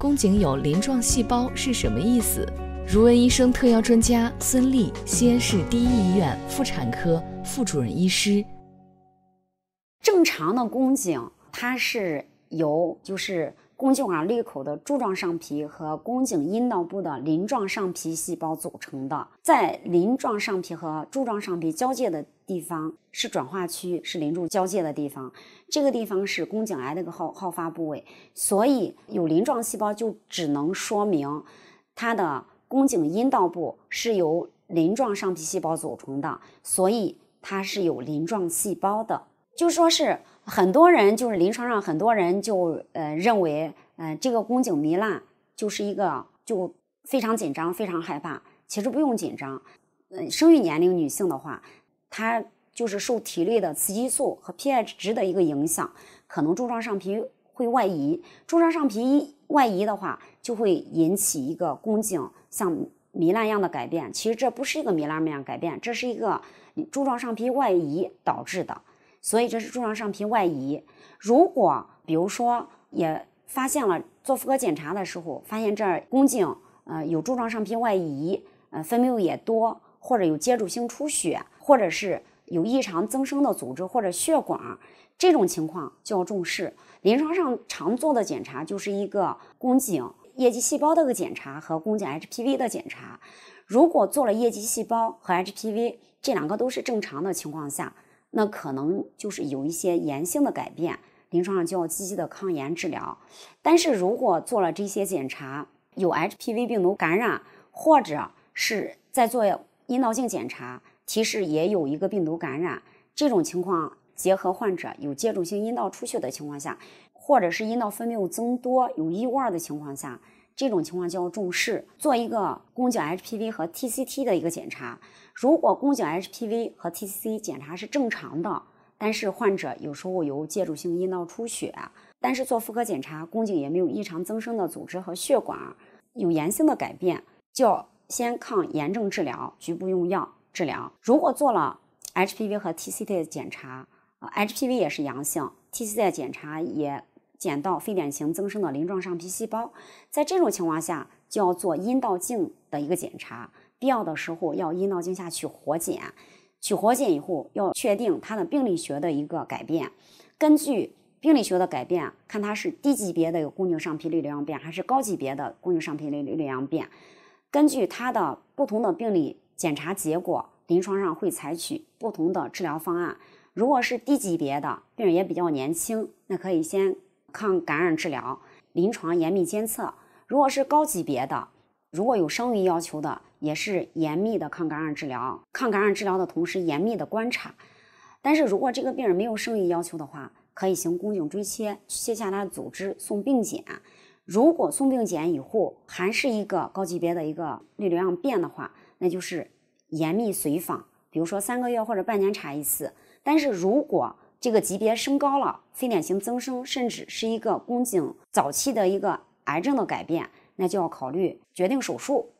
宫颈有鳞状细胞是什么意思？如闻医生特邀专家孙丽，西安市第一医院妇产科副主任医师。正常的宫颈，它是由就是。宫颈管滤口的柱状上皮和宫颈阴道部的鳞状上皮细胞组成的，在鳞状上皮和柱状上皮交界的地方是转化区，是鳞柱交界的地方，这个地方是宫颈癌的一个好好发部位，所以有鳞状细胞就只能说明它的宫颈阴道部是由鳞状上皮细胞组成的，所以它是有鳞状细胞的。就说是很多人，就是临床上很多人就呃认为，嗯，这个宫颈糜烂就是一个就非常紧张非常害怕。其实不用紧张，嗯，生育年龄女性的话，她就是受体内的雌激素和 pH 值的一个影响，可能柱状上皮会外移。柱状上皮外移的话，就会引起一个宫颈像糜烂样的改变。其实这不是一个糜烂样改变，这是一个柱状上皮外移导致的。所以这是柱状上皮外移。如果比如说也发现了做妇科检查的时候发现这儿宫颈呃有柱状上皮外移，呃分泌物也多，或者有接触性出血，或者是有异常增生的组织或者血管，这种情况就要重视。临床上常做的检查就是一个宫颈液基细胞的个检查和宫颈 HPV 的检查。如果做了液基细胞和 HPV 这两个都是正常的情况下。那可能就是有一些炎性的改变，临床上就要积极的抗炎治疗。但是如果做了这些检查有 HPV 病毒感染，或者是在做阴道镜检查提示也有一个病毒感染，这种情况结合患者有接触性阴道出血的情况下，或者是阴道分泌物增多有异味的情况下。这种情况就要重视，做一个宫颈 HPV 和 TCT 的一个检查。如果宫颈 HPV 和 TCT 检查是正常的，但是患者有时候有介入性阴道出血，但是做妇科检查宫颈也没有异常增生的组织和血管，有炎性的改变，就要先抗炎症治疗，局部用药治疗。如果做了 HPV 和 TCT 的检查，HPV 也是阳性，TCT 检查也。检到非典型增生的鳞状上皮细胞，在这种情况下就要做阴道镜的一个检查，必要的时候要阴道镜下去活检，取活检以后要确定它的病理学的一个改变，根据病理学的改变看它是低级别的有宫颈上皮内瘤样变还是高级别的宫颈上皮瘤瘤样变，根据它的不同的病理检查结果，临床上会采取不同的治疗方案。如果是低级别的病人也比较年轻，那可以先。抗感染治疗，临床严密监测。如果是高级别的，如果有生育要求的，也是严密的抗感染治疗。抗感染治疗的同时，严密的观察。但是如果这个病人没有生育要求的话，可以行宫颈锥切，切下他的组织送病检。如果送病检以后还是一个高级别的一个滤流量变的话，那就是严密随访，比如说三个月或者半年查一次。但是如果这个级别升高了，非典型增生，甚至是一个宫颈早期的一个癌症的改变，那就要考虑决定手术。